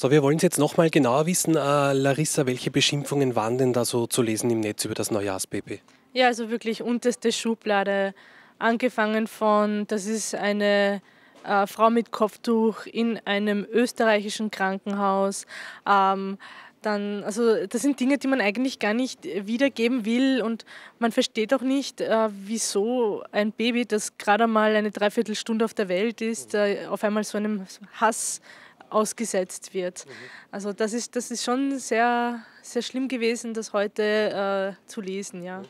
So, wir wollen es jetzt nochmal genauer wissen. Äh, Larissa, welche Beschimpfungen waren denn da so zu lesen im Netz über das Neujahrsbaby? Ja, also wirklich unterste Schublade. Angefangen von, das ist eine äh, Frau mit Kopftuch in einem österreichischen Krankenhaus. Ähm, dann, also das sind Dinge, die man eigentlich gar nicht wiedergeben will und man versteht auch nicht, äh, wieso ein Baby, das gerade mal eine Dreiviertelstunde auf der Welt ist, äh, auf einmal so einem Hass ausgesetzt wird. Also das ist, das ist schon sehr, sehr schlimm gewesen, das heute äh, zu lesen, ja.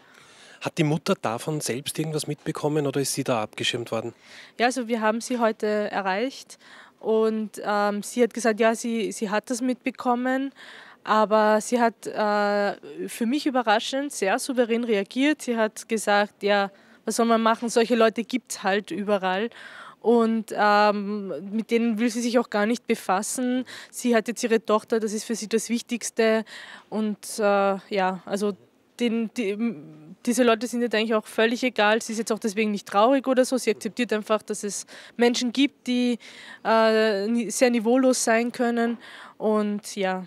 Hat die Mutter davon selbst irgendwas mitbekommen oder ist sie da abgeschirmt worden? Ja, also wir haben sie heute erreicht und ähm, sie hat gesagt, ja, sie, sie hat das mitbekommen, aber sie hat äh, für mich überraschend sehr souverän reagiert. Sie hat gesagt, ja, was soll man machen, solche Leute gibt es halt überall und ähm, mit denen will sie sich auch gar nicht befassen. Sie hat jetzt ihre Tochter, das ist für sie das Wichtigste und äh, ja, also den, die, diese Leute sind jetzt eigentlich auch völlig egal. Sie ist jetzt auch deswegen nicht traurig oder so. Sie akzeptiert einfach, dass es Menschen gibt, die äh, sehr niveaulos sein können und ja.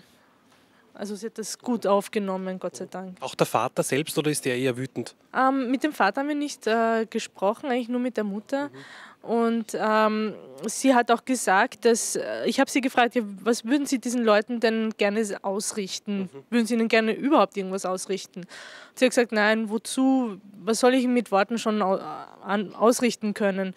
Also sie hat das gut aufgenommen, Gott sei Dank. Auch der Vater selbst oder ist der eher wütend? Ähm, mit dem Vater haben wir nicht äh, gesprochen, eigentlich nur mit der Mutter. Mhm. Und ähm, sie hat auch gesagt, dass äh, ich habe sie gefragt, ja, was würden Sie diesen Leuten denn gerne ausrichten? Mhm. Würden Sie ihnen gerne überhaupt irgendwas ausrichten? Und sie hat gesagt, nein, wozu? Was soll ich mit Worten schon ausrichten können?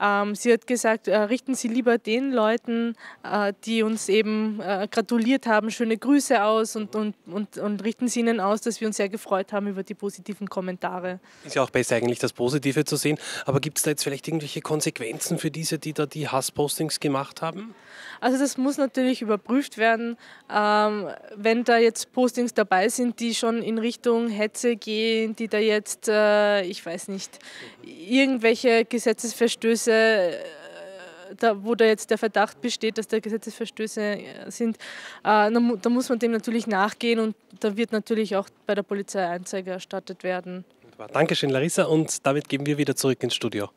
Ähm, sie hat gesagt, äh, richten Sie lieber den Leuten, äh, die uns eben äh, gratuliert haben, schöne Grüße aus und, und, und, und richten Sie ihnen aus, dass wir uns sehr gefreut haben über die positiven Kommentare. Ist ja auch besser eigentlich das Positive zu sehen, aber gibt es da jetzt vielleicht irgendwelche Konsequenzen für diese, die da die Hasspostings gemacht haben? Also das muss natürlich überprüft werden, ähm, wenn da jetzt Postings dabei sind, die schon in Richtung Hetze gehen, die da jetzt, ich weiß nicht, irgendwelche Gesetzesverstöße Gesetze, äh, da, wo da jetzt der Verdacht besteht, dass da Gesetzesverstöße äh, sind, äh, da muss man dem natürlich nachgehen und da wird natürlich auch bei der Polizei Anzeige erstattet werden. Dankeschön, Larissa, und damit gehen wir wieder zurück ins Studio.